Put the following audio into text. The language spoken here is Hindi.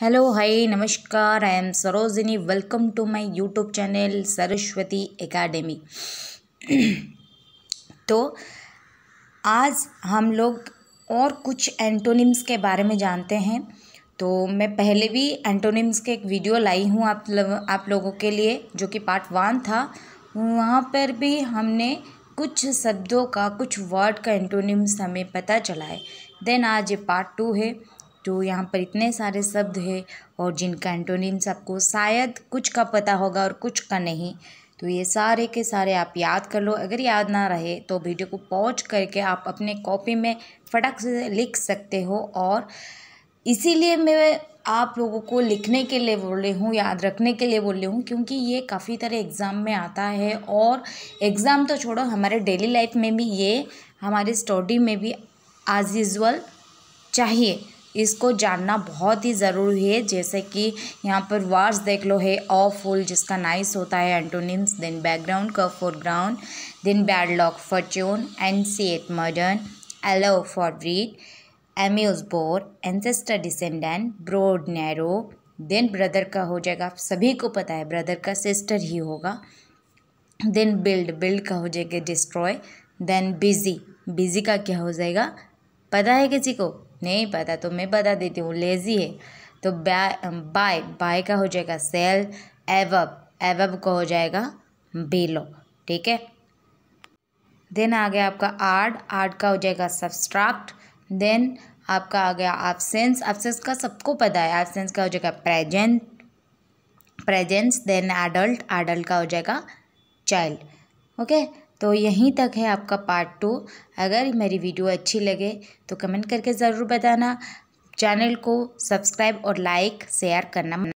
हेलो हाय नमस्कार I am Sarojini welcome to my YouTube channel Saraswati academy तो आज हम लोग और कुछ एंटोनिम्स के बारे में जानते हैं तो मैं पहले भी एंटोनिम्स के एक वीडियो लाई हूँ आप लग, आप लोगों के लिए जो कि पार्ट वन था वहाँ पर भी हमने कुछ शब्दों का कुछ वर्ड का एंटोनिम्स हमें पता चला है देन आज ये पार्ट टू है तो यहाँ पर इतने सारे शब्द है और जिनका एंटोनिम्स आपको शायद कुछ का पता होगा और कुछ का नहीं तो ये सारे के सारे आप याद कर लो अगर याद ना रहे तो वीडियो को पॉज करके आप अपने कॉपी में फटक से लिख सकते हो और इसीलिए मैं आप लोगों को लिखने के लिए बोल रही हूँ याद रखने के लिए बोल रही हूँ क्योंकि ये काफ़ी तरह एग्ज़ाम में आता है और एग्ज़ाम तो छोड़ो हमारे डेली लाइफ में भी ये हमारे स्टडी में भी एज़ यूज़ल चाहिए इसको जानना बहुत ही ज़रूरी है जैसे कि यहाँ पर वर्ड्स देख लो है फुल जिसका नाइस होता है एंटोनिम्स देन बैकग्राउंड का foreground then bad luck fortune see at modern allow forbid amuse bore ancestor descendant broad narrow then brother का हो जाएगा आप सभी को पता है ब्रदर का सिस्टर ही होगा देन बिल्ड बिल्ड का हो जाएगा डिस्ट्रॉय देन बिजी बिजी का क्या हो जाएगा पता है किसी को नहीं पता तो मैं बता देती हूँ लेज़ी है तो बाय बाय का हो जाएगा सेल एवब एवब का हो जाएगा बेलो ठीक है देन आ गया आपका आर्ड आर्ड का हो जाएगा सब्सट्रैक्ट देन आपका आ गया एब्सेंस एब्सेंस का सबको पता है एब्सेंस का हो जाएगा present presence then adult adult का हो जाएगा चाइल्ड ओके okay? तो यहीं तक है आपका पार्ट टू अगर मेरी वीडियो अच्छी लगे तो कमेंट करके ज़रूर बताना चैनल को सब्सक्राइब और लाइक शेयर करना